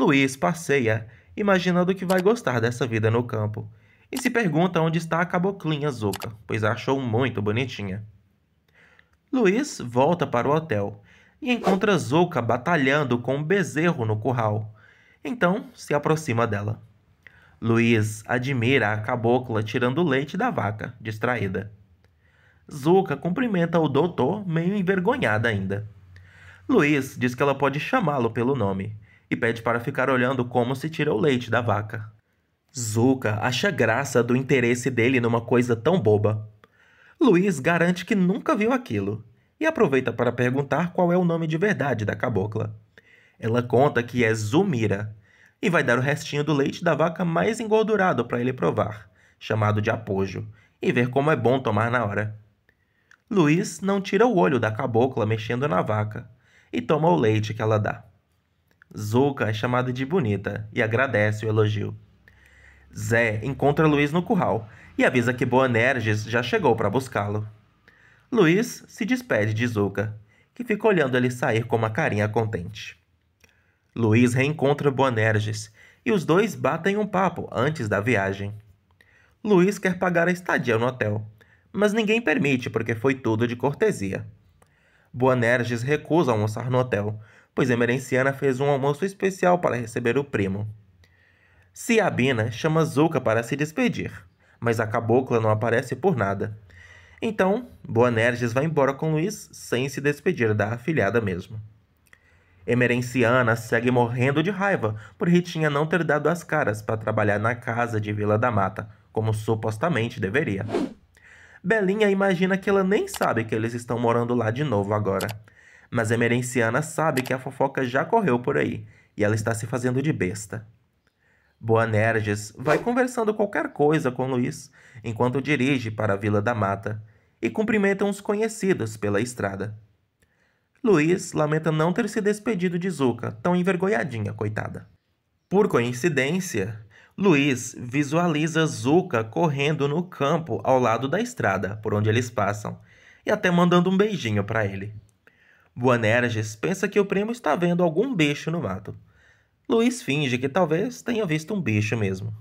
Luiz passeia, imaginando que vai gostar dessa vida no campo, e se pergunta onde está a caboclinha Zuka, pois a achou muito bonitinha. Luiz volta para o hotel e encontra Zuka batalhando com um bezerro no curral. Então se aproxima dela. Luiz admira a cabocla tirando leite da vaca, distraída. Zuka cumprimenta o doutor, meio envergonhada ainda. Luiz diz que ela pode chamá-lo pelo nome, e pede para ficar olhando como se tira o leite da vaca. Zuka acha graça do interesse dele numa coisa tão boba. Luiz garante que nunca viu aquilo e aproveita para perguntar qual é o nome de verdade da cabocla. Ela conta que é Zumira e vai dar o restinho do leite da vaca mais engordurado para ele provar, chamado de apojo, e ver como é bom tomar na hora. Luiz não tira o olho da cabocla mexendo na vaca e toma o leite que ela dá. Zuka é chamada de bonita e agradece o elogio. Zé encontra Luiz no curral e avisa que Boanerges já chegou para buscá-lo. Luiz se despede de Zuka, que fica olhando ele sair com uma carinha contente. Luiz reencontra Boanerges e os dois batem um papo antes da viagem. Luiz quer pagar a estadia no hotel, mas ninguém permite porque foi tudo de cortesia. Boanerges recusa almoçar no hotel, pois Emerenciana é, fez um almoço especial para receber o primo. Siabina chama Zuka para se despedir, mas a cabocla não aparece por nada. Então, Boanerges vai embora com Luiz sem se despedir da afilhada mesmo. Emerenciana segue morrendo de raiva por Ritinha não ter dado as caras para trabalhar na casa de Vila da Mata, como supostamente deveria. Belinha imagina que ela nem sabe que eles estão morando lá de novo agora mas Emerenciana sabe que a fofoca já correu por aí e ela está se fazendo de besta. Boanerges vai conversando qualquer coisa com Luiz enquanto dirige para a Vila da Mata e cumprimenta uns conhecidos pela estrada. Luiz lamenta não ter se despedido de Zuka, tão envergonhadinha, coitada. Por coincidência, Luiz visualiza Zuka correndo no campo ao lado da estrada por onde eles passam e até mandando um beijinho para ele. Boanerges pensa que o primo está vendo algum bicho no mato. Luiz finge que talvez tenha visto um bicho mesmo.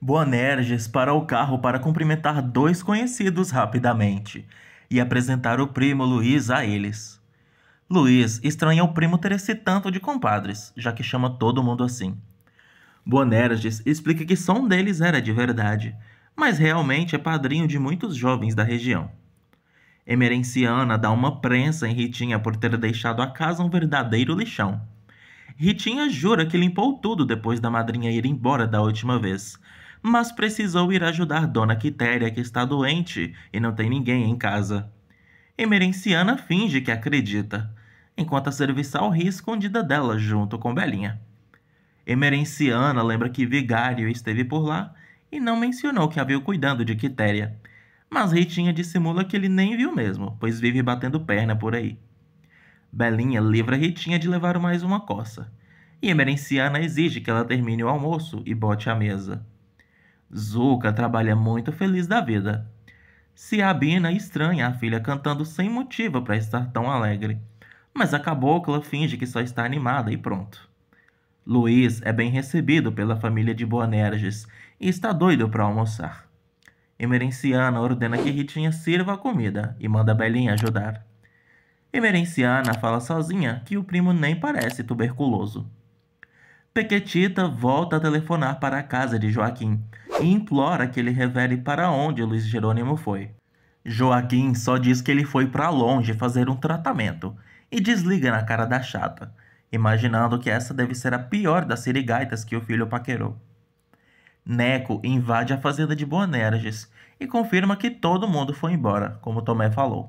Boanerges para o carro para cumprimentar dois conhecidos rapidamente e apresentar o primo Luiz a eles. Luiz estranha o primo ter esse tanto de compadres, já que chama todo mundo assim. Boanerges explica que só um deles era de verdade, mas realmente é padrinho de muitos jovens da região. Emerenciana dá uma prensa em Ritinha por ter deixado a casa um verdadeiro lixão. Ritinha jura que limpou tudo depois da madrinha ir embora da última vez, mas precisou ir ajudar Dona Quitéria, que está doente e não tem ninguém em casa. Emerenciana finge que acredita, enquanto a serviçal ri escondida dela junto com Belinha. Emerenciana lembra que Vigário esteve por lá e não mencionou que a viu cuidando de Quitéria mas Ritinha dissimula que ele nem viu mesmo, pois vive batendo perna por aí. Belinha livra Ritinha de levar mais uma coça, e Emerenciana exige que ela termine o almoço e bote a mesa. Zuka trabalha muito feliz da vida. Se Abina estranha a filha cantando sem motivo para estar tão alegre, mas a cabocla finge que só está animada e pronto. Luiz é bem recebido pela família de Boanerges e está doido para almoçar. Emerenciana ordena que Ritinha sirva a comida e manda Belinha ajudar. Emerenciana fala sozinha que o primo nem parece tuberculoso. Pequetita volta a telefonar para a casa de Joaquim e implora que ele revele para onde Luiz Jerônimo foi. Joaquim só diz que ele foi para longe fazer um tratamento e desliga na cara da chata, imaginando que essa deve ser a pior das sirigaitas que o filho paquerou. Neco invade a fazenda de Boanerges e confirma que todo mundo foi embora, como Tomé falou.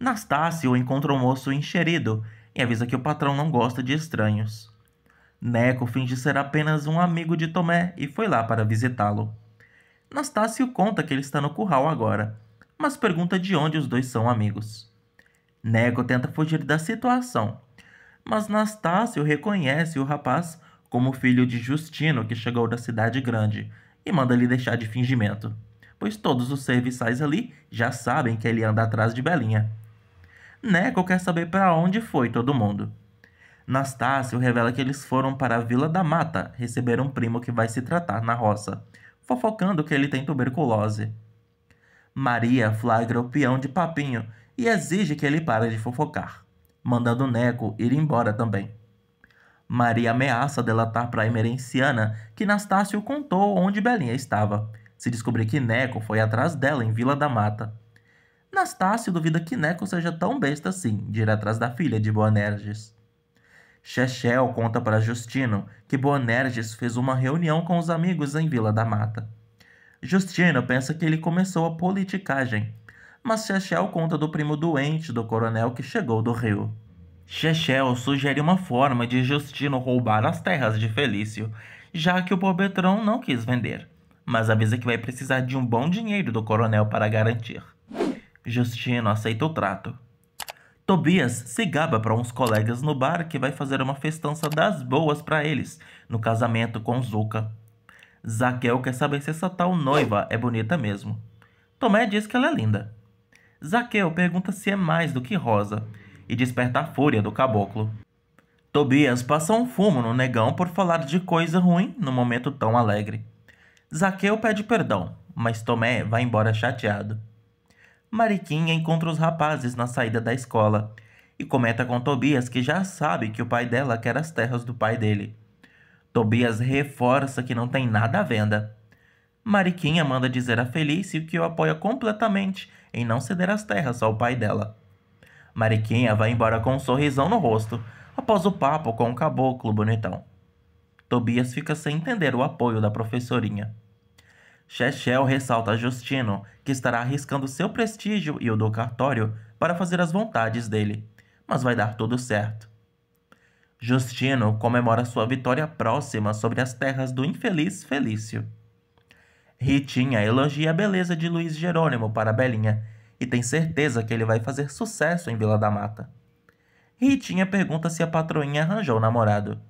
Nastácio encontra o um moço encherido e avisa que o patrão não gosta de estranhos. Neco finge ser apenas um amigo de Tomé e foi lá para visitá-lo. Nastácio conta que ele está no curral agora, mas pergunta de onde os dois são amigos. Neco tenta fugir da situação, mas Nastácio reconhece o rapaz como filho de Justino, que chegou da cidade grande, e manda lhe deixar de fingimento, pois todos os serviçais ali já sabem que ele anda atrás de Belinha. Neco quer saber para onde foi todo mundo. Nastácio revela que eles foram para a Vila da Mata receber um primo que vai se tratar na roça, fofocando que ele tem tuberculose. Maria flagra o peão de Papinho e exige que ele pare de fofocar, mandando Neco ir embora também. Maria ameaça delatar para a emerenciana que Nastácio contou onde Belinha estava. Se descobrir que Neco foi atrás dela em Vila da Mata. Nastácio duvida que Neco seja tão besta assim de ir atrás da filha de Boanerges. Chechel conta para Justino que Boanerges fez uma reunião com os amigos em Vila da Mata. Justino pensa que ele começou a politicagem, mas Chechel conta do primo doente do coronel que chegou do Rio. Chechel sugere uma forma de Justino roubar as terras de Felício, já que o Bobetrão não quis vender, mas avisa que vai precisar de um bom dinheiro do coronel para garantir. Justino aceita o trato. Tobias se gaba para uns colegas no bar que vai fazer uma festança das boas para eles, no casamento com Zuka. Zaquel quer saber se essa tal noiva é bonita mesmo. Tomé diz que ela é linda. Zaqueu pergunta se é mais do que rosa e desperta a fúria do caboclo. Tobias passa um fumo no negão por falar de coisa ruim no momento tão alegre. Zaqueu pede perdão, mas Tomé vai embora chateado. Mariquinha encontra os rapazes na saída da escola e comenta com Tobias que já sabe que o pai dela quer as terras do pai dele. Tobias reforça que não tem nada à venda. Mariquinha manda dizer a Felice que o apoia completamente em não ceder as terras ao pai dela. Mariquinha vai embora com um sorrisão no rosto, após o papo com o caboclo bonitão. Tobias fica sem entender o apoio da professorinha. Chechel ressalta a Justino que estará arriscando seu prestígio e o do cartório para fazer as vontades dele, mas vai dar tudo certo. Justino comemora sua vitória próxima sobre as terras do infeliz Felício. Ritinha elogia a beleza de Luiz Jerônimo para Belinha e tem certeza que ele vai fazer sucesso em Vila da Mata. Ritinha pergunta se a patroinha arranjou o namorado.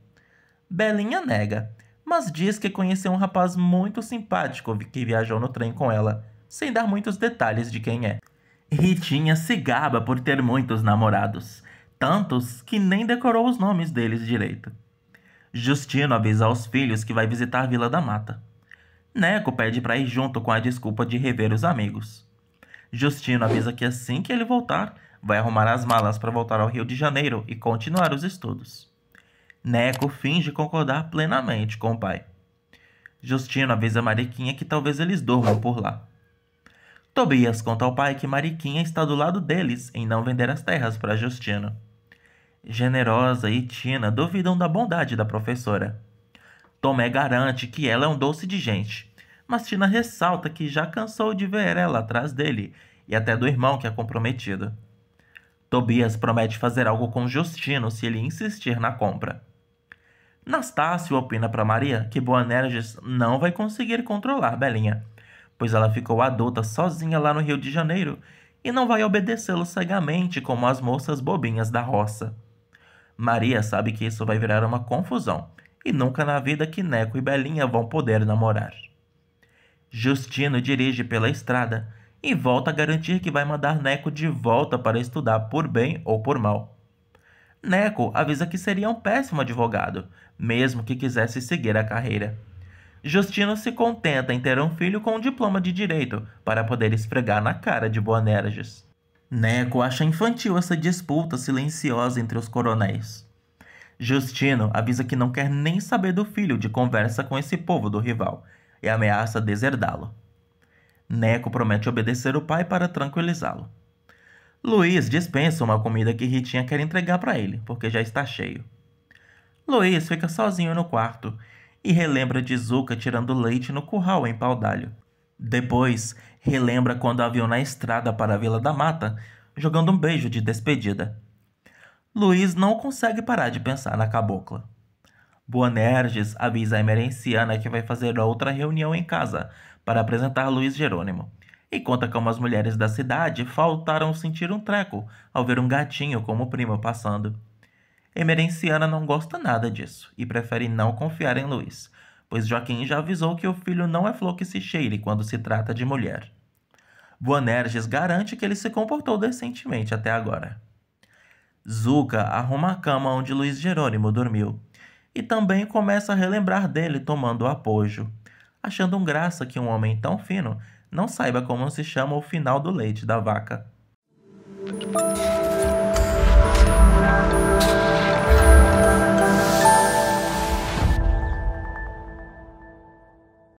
Belinha nega, mas diz que conheceu um rapaz muito simpático que viajou no trem com ela, sem dar muitos detalhes de quem é. Ritinha se gaba por ter muitos namorados, tantos que nem decorou os nomes deles direito. Justino avisa aos filhos que vai visitar Vila da Mata. Neco pede para ir junto com a desculpa de rever os amigos. Justino avisa que assim que ele voltar, vai arrumar as malas para voltar ao Rio de Janeiro e continuar os estudos. Neco finge concordar plenamente com o pai. Justino avisa Mariquinha que talvez eles durmam por lá. Tobias conta ao pai que Mariquinha está do lado deles em não vender as terras para Justino. Generosa e Tina duvidam da bondade da professora. Tomé garante que ela é um doce de gente mas Tina ressalta que já cansou de ver ela atrás dele e até do irmão que é comprometido. Tobias promete fazer algo com Justino se ele insistir na compra. Nastácio opina para Maria que Boanerges não vai conseguir controlar Belinha, pois ela ficou adulta sozinha lá no Rio de Janeiro e não vai obedecê-lo cegamente como as moças bobinhas da roça. Maria sabe que isso vai virar uma confusão e nunca na vida que Neco e Belinha vão poder namorar. Justino dirige pela estrada e volta a garantir que vai mandar Neco de volta para estudar por bem ou por mal. Neco avisa que seria um péssimo advogado, mesmo que quisesse seguir a carreira. Justino se contenta em ter um filho com um diploma de direito para poder esfregar na cara de Boanerges. Neco acha infantil essa disputa silenciosa entre os coronéis. Justino avisa que não quer nem saber do filho de conversa com esse povo do rival e ameaça deserdá-lo. Neco promete obedecer o pai para tranquilizá-lo. Luiz dispensa uma comida que Ritinha quer entregar para ele, porque já está cheio. Luiz fica sozinho no quarto e relembra de Zuka tirando leite no curral em Paudalho. Depois, relembra quando a viu na estrada para a Vila da Mata, jogando um beijo de despedida. Luiz não consegue parar de pensar na cabocla. Boanerges avisa a emerenciana que vai fazer outra reunião em casa para apresentar Luiz Jerônimo. E conta como as mulheres da cidade faltaram sentir um treco ao ver um gatinho como primo passando. Emerenciana não gosta nada disso e prefere não confiar em Luiz, pois Joaquim já avisou que o filho não é flor que se cheire quando se trata de mulher. Boanerges garante que ele se comportou decentemente até agora. Zuka arruma a cama onde Luiz Jerônimo dormiu e também começa a relembrar dele tomando apoio, achando graça que um homem tão fino não saiba como se chama o final do leite da vaca.